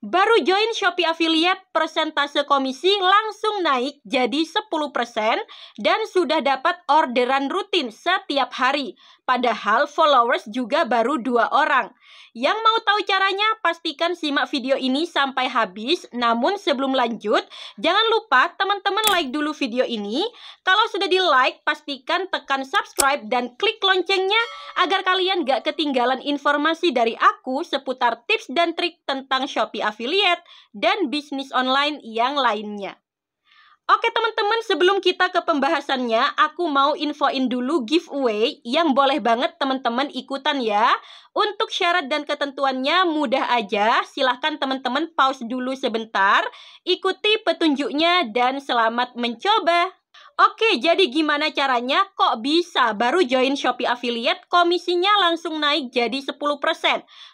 Baru join Shopee Affiliate, persentase komisi langsung naik jadi 10% dan sudah dapat orderan rutin setiap hari. Padahal followers juga baru dua orang. Yang mau tahu caranya, pastikan simak video ini sampai habis. Namun sebelum lanjut, jangan lupa teman-teman like dulu video ini. Kalau sudah di like, pastikan tekan subscribe dan klik loncengnya agar kalian gak ketinggalan informasi dari aku seputar tips dan trik tentang Shopee Affiliate affiliate, dan bisnis online yang lainnya. Oke teman-teman, sebelum kita ke pembahasannya, aku mau infoin dulu giveaway yang boleh banget teman-teman ikutan ya. Untuk syarat dan ketentuannya mudah aja, silahkan teman-teman pause dulu sebentar, ikuti petunjuknya dan selamat mencoba. Oke, jadi gimana caranya? Kok bisa baru join Shopee Affiliate komisinya langsung naik jadi 10%?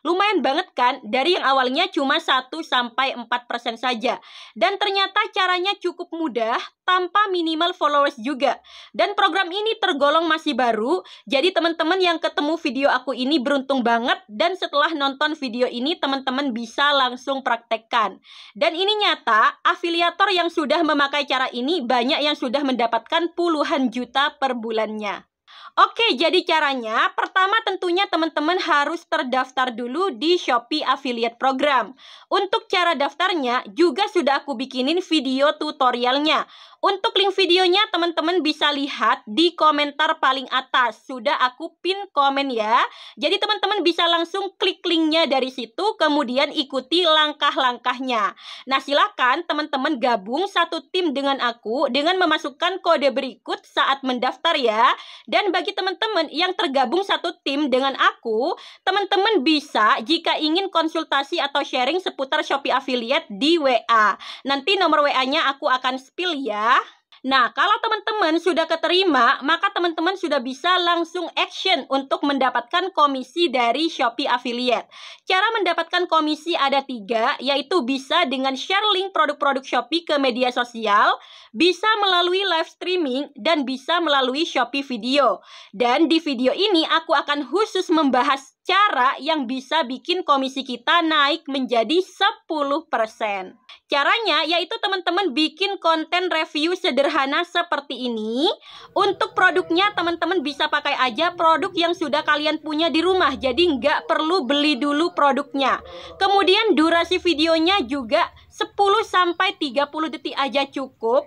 Lumayan banget kan? Dari yang awalnya cuma 1 4% saja. Dan ternyata caranya cukup mudah tanpa minimal followers juga. Dan program ini tergolong masih baru, jadi teman-teman yang ketemu video aku ini beruntung banget dan setelah nonton video ini teman-teman bisa langsung praktekkan. Dan ini nyata, afiliator yang sudah memakai cara ini banyak yang sudah mendapatkan mendapatkan puluhan juta per bulannya. Oke, jadi caranya pertama tentunya teman-teman harus terdaftar dulu di Shopee Affiliate Program. Untuk cara daftarnya juga sudah aku bikinin video tutorialnya untuk link videonya teman-teman bisa lihat di komentar paling atas. Sudah aku pin komen ya. Jadi teman-teman bisa langsung klik linknya dari situ kemudian ikuti langkah-langkahnya. Nah silakan teman-teman gabung satu tim dengan aku dengan memasukkan kode berikut saat mendaftar ya. Dan bagi teman-teman yang tergabung satu tim dengan aku, teman-teman bisa jika ingin konsultasi atau sharing seputar Shopee Affiliate di WA. Nanti nomor WA-nya aku akan spill ya. Nah, kalau teman-teman sudah keterima, maka teman-teman sudah bisa langsung action untuk mendapatkan komisi dari Shopee Affiliate. Cara mendapatkan komisi ada tiga, yaitu bisa dengan share link produk-produk Shopee ke media sosial, bisa melalui live streaming, dan bisa melalui Shopee Video. Dan di video ini aku akan khusus membahas cara yang bisa bikin komisi kita naik menjadi 10%. Caranya yaitu teman-teman bikin konten review sederhana seperti ini. Untuk produknya teman-teman bisa pakai aja produk yang sudah kalian punya di rumah. Jadi nggak perlu beli dulu produknya. Kemudian durasi videonya juga 10 30 detik aja cukup.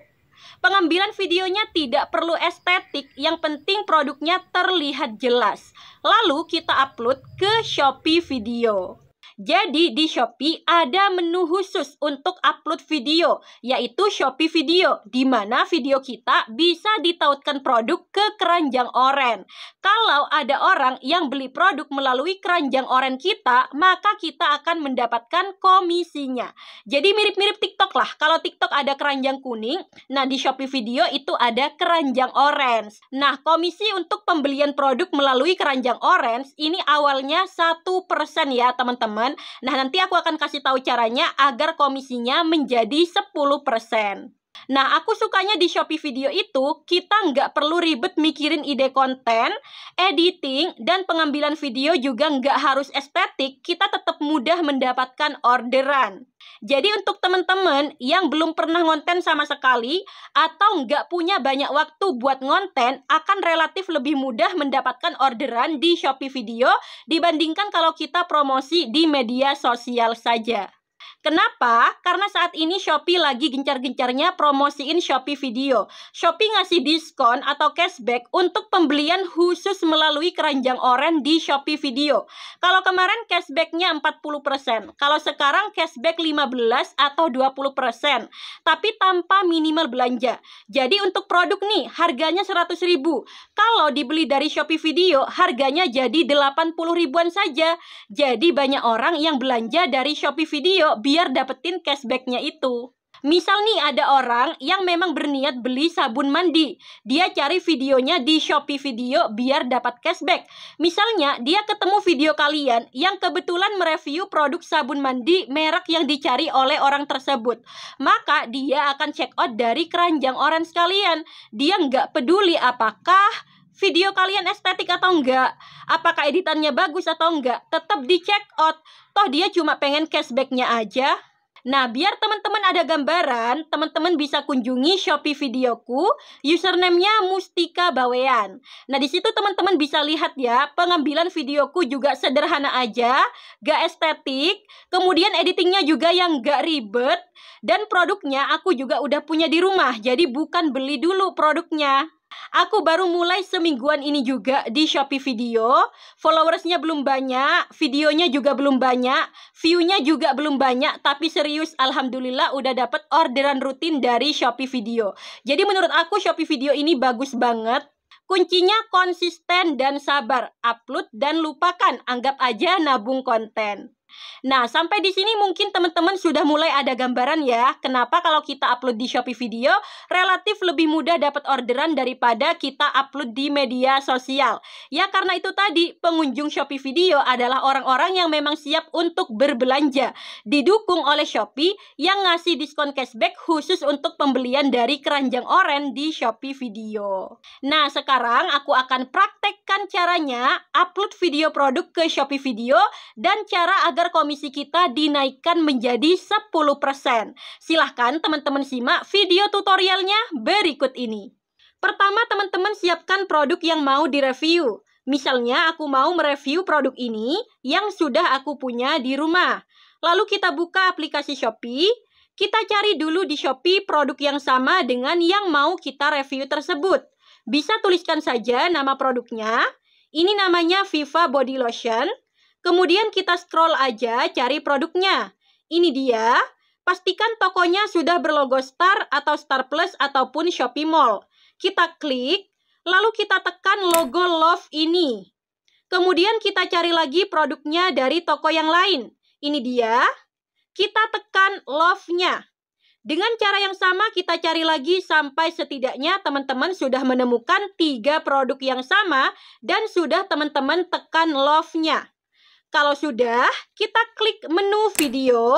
Pengambilan videonya tidak perlu estetik, yang penting produknya terlihat jelas lalu kita upload ke Shopee Video. Jadi di Shopee ada menu khusus untuk upload video, yaitu Shopee Video, di mana video kita bisa ditautkan produk ke keranjang oren. Kalau ada orang yang beli produk melalui keranjang oren kita, maka kita akan mendapatkan komisinya. Jadi mirip-mirip TikTok lah. Kalau TikTok ada keranjang kuning, nah di Shopee Video itu ada keranjang orange. Nah, komisi untuk pembelian produk melalui keranjang orange ini awalnya satu persen ya, teman-teman. Nah, nanti aku akan kasih tahu caranya agar komisinya menjadi 10%. Nah, aku sukanya di Shopee Video itu, kita nggak perlu ribet mikirin ide konten, editing, dan pengambilan video juga nggak harus estetik, kita tetap mudah mendapatkan orderan. Jadi untuk teman-teman yang belum pernah ngonten sama sekali atau nggak punya banyak waktu buat ngonten akan relatif lebih mudah mendapatkan orderan di Shopee Video dibandingkan kalau kita promosi di media sosial saja. Kenapa? Karena saat ini Shopee lagi gencar-gencarnya promosiin Shopee Video. Shopee ngasih diskon atau cashback untuk pembelian khusus melalui keranjang oren di Shopee Video. Kalau kemarin cashbacknya 40%, kalau sekarang cashback 15 atau 20%, tapi tanpa minimal belanja. Jadi untuk produk nih, harganya 100 ribu. Kalau dibeli dari Shopee Video, harganya jadi 80 ribuan saja. Jadi banyak orang yang belanja dari Shopee Video biar dapetin cashbacknya itu. Misal nih ada orang yang memang berniat beli sabun mandi. Dia cari videonya di Shopee Video biar dapat cashback. Misalnya dia ketemu video kalian yang kebetulan mereview produk sabun mandi merek yang dicari oleh orang tersebut. Maka dia akan check out dari keranjang orang sekalian. Dia nggak peduli apakah video kalian estetik atau enggak, apakah editannya bagus atau enggak, tetap di check out. Toh dia cuma pengen cashbacknya aja. Nah, biar teman-teman ada gambaran, teman-teman bisa kunjungi Shopee videoku, username-nya Mustika Bawean. Nah, di situ teman-teman bisa lihat ya, pengambilan videoku juga sederhana aja, gak estetik, kemudian editingnya juga yang gak ribet, dan produknya aku juga udah punya di rumah, jadi bukan beli dulu produknya. Aku baru mulai semingguan ini juga di Shopee Video. Followersnya belum banyak, videonya juga belum banyak, viewnya juga belum banyak. Tapi serius, alhamdulillah udah dapet orderan rutin dari Shopee Video. Jadi menurut aku Shopee Video ini bagus banget. Kuncinya konsisten dan sabar, upload dan lupakan, anggap aja nabung konten. Nah, sampai di sini mungkin teman-teman sudah mulai ada gambaran ya, kenapa kalau kita upload di Shopee Video relatif lebih mudah dapat orderan daripada kita upload di media sosial. Ya, karena itu tadi pengunjung Shopee Video adalah orang-orang yang memang siap untuk berbelanja, didukung oleh Shopee yang ngasih diskon cashback khusus untuk pembelian dari keranjang oren di Shopee Video. Nah, sekarang aku akan praktekkan caranya upload video produk ke Shopee Video dan cara agar komisi kita dinaikkan menjadi 10%. Silahkan teman-teman simak video tutorialnya berikut ini. Pertama, teman-teman siapkan produk yang mau direview. Misalnya, aku mau mereview produk ini yang sudah aku punya di rumah. Lalu kita buka aplikasi Shopee. Kita cari dulu di Shopee produk yang sama dengan yang mau kita review tersebut. Bisa tuliskan saja nama produknya. Ini namanya Viva Body Lotion. Kemudian kita scroll aja cari produknya. Ini dia. Pastikan tokonya sudah berlogo Star atau Star Plus ataupun Shopee Mall. Kita klik, lalu kita tekan logo Love ini. Kemudian kita cari lagi produknya dari toko yang lain. Ini dia. Kita tekan Love-nya. Dengan cara yang sama kita cari lagi sampai setidaknya teman-teman sudah menemukan tiga produk yang sama dan sudah teman-teman tekan love-nya. Kalau sudah, kita klik menu video,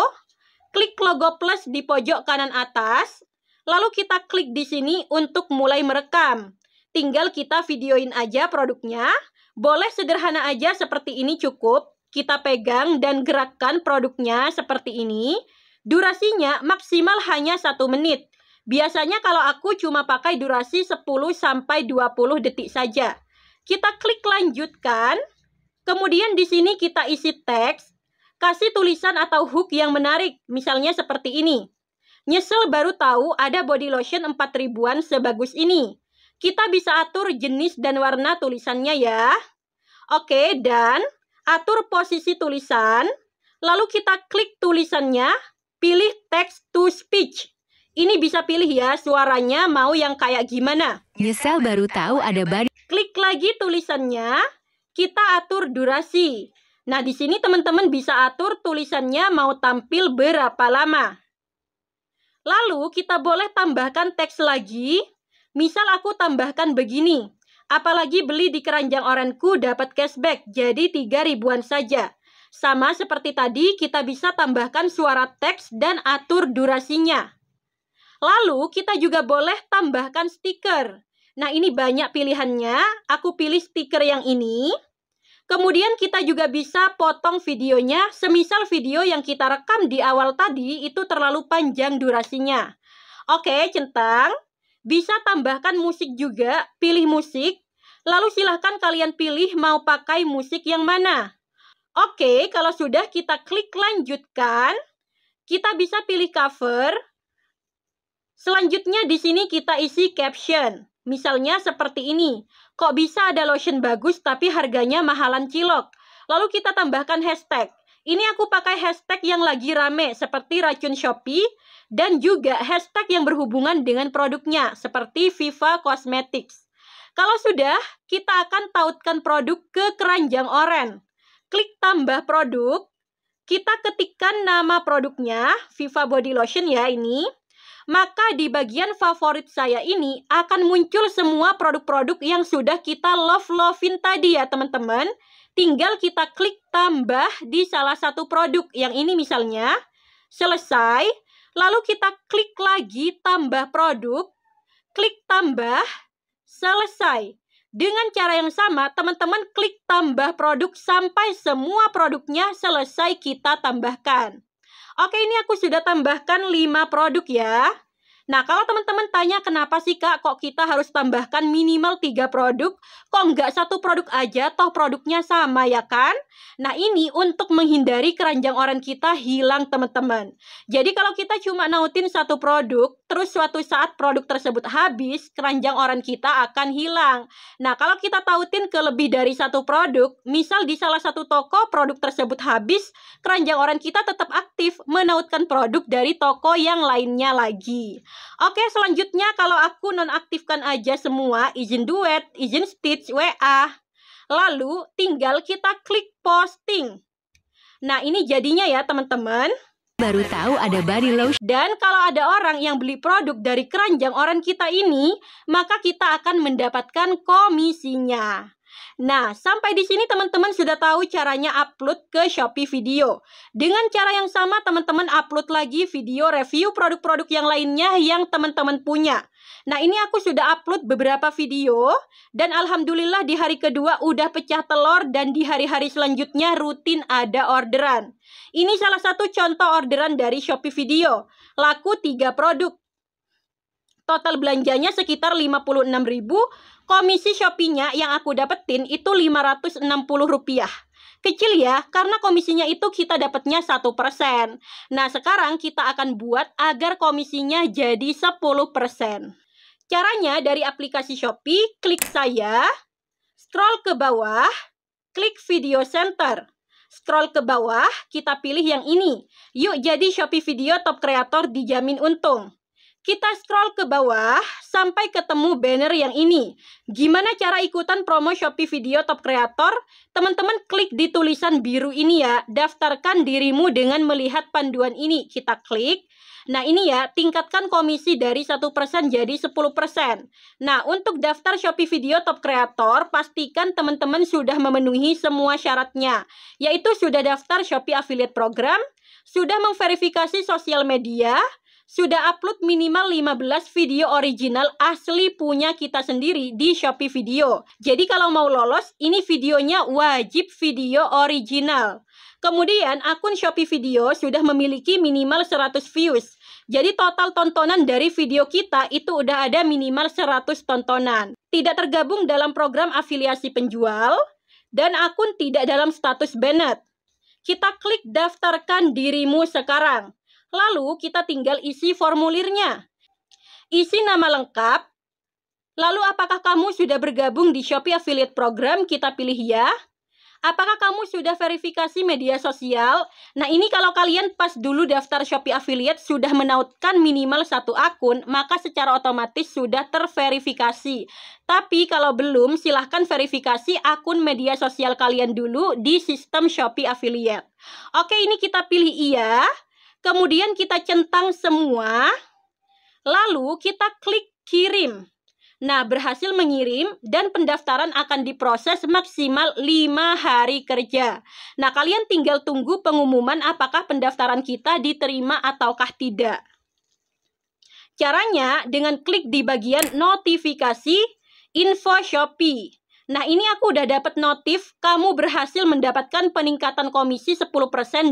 klik logo plus di pojok kanan atas, lalu kita klik di sini untuk mulai merekam. Tinggal kita videoin aja produknya, boleh sederhana aja seperti ini cukup, kita pegang dan gerakkan produknya seperti ini. Durasinya maksimal hanya 1 menit. Biasanya kalau aku cuma pakai durasi 10 sampai 20 detik saja. Kita klik lanjutkan. Kemudian di sini kita isi teks, kasih tulisan atau hook yang menarik, misalnya seperti ini. Nyesel baru tahu ada body lotion 4 ribuan sebagus ini. Kita bisa atur jenis dan warna tulisannya ya. Oke, dan atur posisi tulisan. Lalu kita klik tulisannya, pilih text to speech. Ini bisa pilih ya suaranya mau yang kayak gimana. Nyesel baru tahu ada body. Klik lagi tulisannya, kita atur durasi. Nah, di sini teman-teman bisa atur tulisannya mau tampil berapa lama. Lalu, kita boleh tambahkan teks lagi. Misal aku tambahkan begini. Apalagi beli di keranjang orangku dapat cashback, jadi tiga ribuan saja. Sama seperti tadi, kita bisa tambahkan suara teks dan atur durasinya. Lalu, kita juga boleh tambahkan stiker. Nah, ini banyak pilihannya. Aku pilih stiker yang ini. Kemudian kita juga bisa potong videonya, semisal video yang kita rekam di awal tadi itu terlalu panjang durasinya. Oke, centang. Bisa tambahkan musik juga, pilih musik. Lalu silahkan kalian pilih mau pakai musik yang mana. Oke, kalau sudah kita klik lanjutkan. Kita bisa pilih cover. Selanjutnya di sini kita isi caption. Misalnya seperti ini kok bisa ada lotion bagus tapi harganya mahalan cilok? Lalu kita tambahkan hashtag. Ini aku pakai hashtag yang lagi rame seperti racun Shopee dan juga hashtag yang berhubungan dengan produknya seperti Viva Cosmetics. Kalau sudah, kita akan tautkan produk ke keranjang oren. Klik tambah produk, kita ketikkan nama produknya, Viva Body Lotion ya ini maka di bagian favorit saya ini akan muncul semua produk-produk yang sudah kita love lovin tadi ya teman-teman. Tinggal kita klik tambah di salah satu produk. Yang ini misalnya, selesai. Lalu kita klik lagi tambah produk, klik tambah, selesai. Dengan cara yang sama, teman-teman klik tambah produk sampai semua produknya selesai kita tambahkan. Oke, ini aku sudah tambahkan 5 produk ya. Nah, kalau teman-teman tanya kenapa sih Kak kok kita harus tambahkan minimal 3 produk? Kok nggak satu produk aja toh produknya sama ya kan? Nah, ini untuk menghindari keranjang orang kita hilang teman-teman. Jadi kalau kita cuma nautin satu produk, terus suatu saat produk tersebut habis, keranjang orang kita akan hilang. Nah, kalau kita tautin ke lebih dari satu produk, misal di salah satu toko produk tersebut habis, keranjang orang kita tetap aktif menautkan produk dari toko yang lainnya lagi. Oke, selanjutnya kalau aku nonaktifkan aja semua, izin duet, izin stitch, WA. Lalu tinggal kita klik posting. Nah, ini jadinya ya teman-teman baru tahu ada body lotion. Dan kalau ada orang yang beli produk dari keranjang orang kita ini, maka kita akan mendapatkan komisinya. Nah, sampai di sini teman-teman sudah tahu caranya upload ke Shopee Video. Dengan cara yang sama, teman-teman upload lagi video review produk-produk yang lainnya yang teman-teman punya. Nah, ini aku sudah upload beberapa video, dan Alhamdulillah di hari kedua udah pecah telur, dan di hari-hari selanjutnya rutin ada orderan. Ini salah satu contoh orderan dari Shopee Video. Laku 3 produk. Total belanjanya sekitar 56.000 komisi Shopee-nya yang aku dapetin itu Rp560. Kecil ya, karena komisinya itu kita dapatnya 1%. Nah, sekarang kita akan buat agar komisinya jadi 10%. Caranya dari aplikasi Shopee, klik saya, scroll ke bawah, klik video center. Scroll ke bawah, kita pilih yang ini. Yuk jadi Shopee Video Top Creator dijamin untung. Kita scroll ke bawah sampai ketemu banner yang ini. Gimana cara ikutan promo Shopee Video Top Creator? Teman-teman klik di tulisan biru ini ya. Daftarkan dirimu dengan melihat panduan ini. Kita klik. Nah ini ya, tingkatkan komisi dari 1% jadi 10%. Nah untuk daftar Shopee Video Top Creator, pastikan teman-teman sudah memenuhi semua syaratnya. Yaitu sudah daftar Shopee Affiliate Program, sudah memverifikasi sosial media, sudah upload minimal 15 video original asli punya kita sendiri di Shopee Video. Jadi kalau mau lolos, ini videonya wajib video original. Kemudian akun Shopee Video sudah memiliki minimal 100 views. Jadi total tontonan dari video kita itu udah ada minimal 100 tontonan. Tidak tergabung dalam program afiliasi penjual dan akun tidak dalam status banned. Kita klik daftarkan dirimu sekarang. Lalu kita tinggal isi formulirnya. Isi nama lengkap. Lalu apakah kamu sudah bergabung di Shopee Affiliate Program? Kita pilih ya. Apakah kamu sudah verifikasi media sosial? Nah ini kalau kalian pas dulu daftar Shopee Affiliate sudah menautkan minimal satu akun, maka secara otomatis sudah terverifikasi. Tapi kalau belum, silahkan verifikasi akun media sosial kalian dulu di sistem Shopee Affiliate. Oke, ini kita pilih iya. Kemudian kita centang semua. Lalu kita klik kirim. Nah, berhasil mengirim dan pendaftaran akan diproses maksimal 5 hari kerja. Nah, kalian tinggal tunggu pengumuman apakah pendaftaran kita diterima ataukah tidak. Caranya dengan klik di bagian notifikasi info Shopee. Nah, ini aku udah dapat notif kamu berhasil mendapatkan peningkatan komisi 10%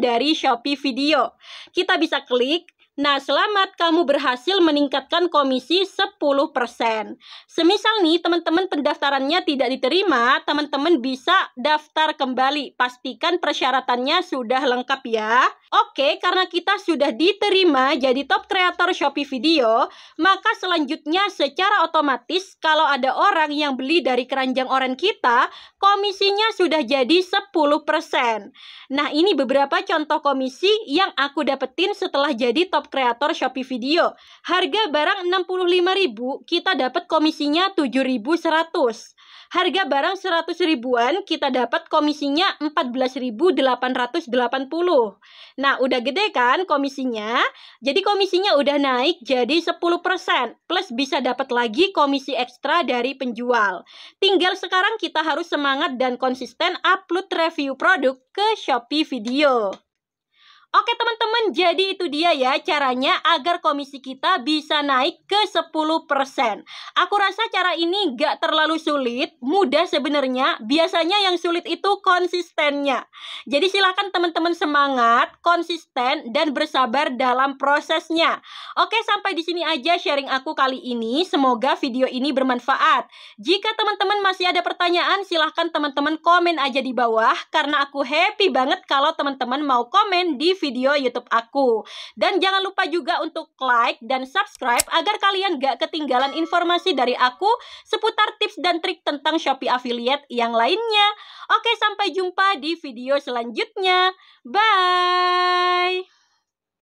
dari Shopee Video. Kita bisa klik Nah, selamat kamu berhasil meningkatkan komisi 10%. Semisal nih teman-teman pendaftarannya tidak diterima, teman-teman bisa daftar kembali. Pastikan persyaratannya sudah lengkap ya. Oke, karena kita sudah diterima jadi top creator Shopee Video, maka selanjutnya secara otomatis kalau ada orang yang beli dari keranjang oren kita, komisinya sudah jadi 10%. Nah, ini beberapa contoh komisi yang aku dapetin setelah jadi top creator Shopee Video. Harga barang 65.000, kita dapat komisinya 7.100. Harga barang 100 ribuan kita dapat komisinya 14.880. Nah, udah gede kan komisinya? Jadi komisinya udah naik jadi 10% plus bisa dapat lagi komisi ekstra dari penjual. Tinggal sekarang kita harus semangat dan konsisten upload review produk ke Shopee Video. Oke teman-teman, jadi itu dia ya caranya agar komisi kita bisa naik ke 10%. Aku rasa cara ini gak terlalu sulit, mudah sebenarnya. Biasanya yang sulit itu konsistennya. Jadi silahkan teman-teman semangat, konsisten, dan bersabar dalam prosesnya. Oke, sampai di sini aja sharing aku kali ini. Semoga video ini bermanfaat. Jika teman-teman masih ada pertanyaan, silahkan teman-teman komen aja di bawah. Karena aku happy banget kalau teman-teman mau komen di video YouTube aku. Dan jangan lupa juga untuk like dan subscribe agar kalian gak ketinggalan informasi dari aku seputar tips dan trik tentang Shopee Affiliate yang lainnya. Oke, sampai jumpa di video selanjutnya. Bye!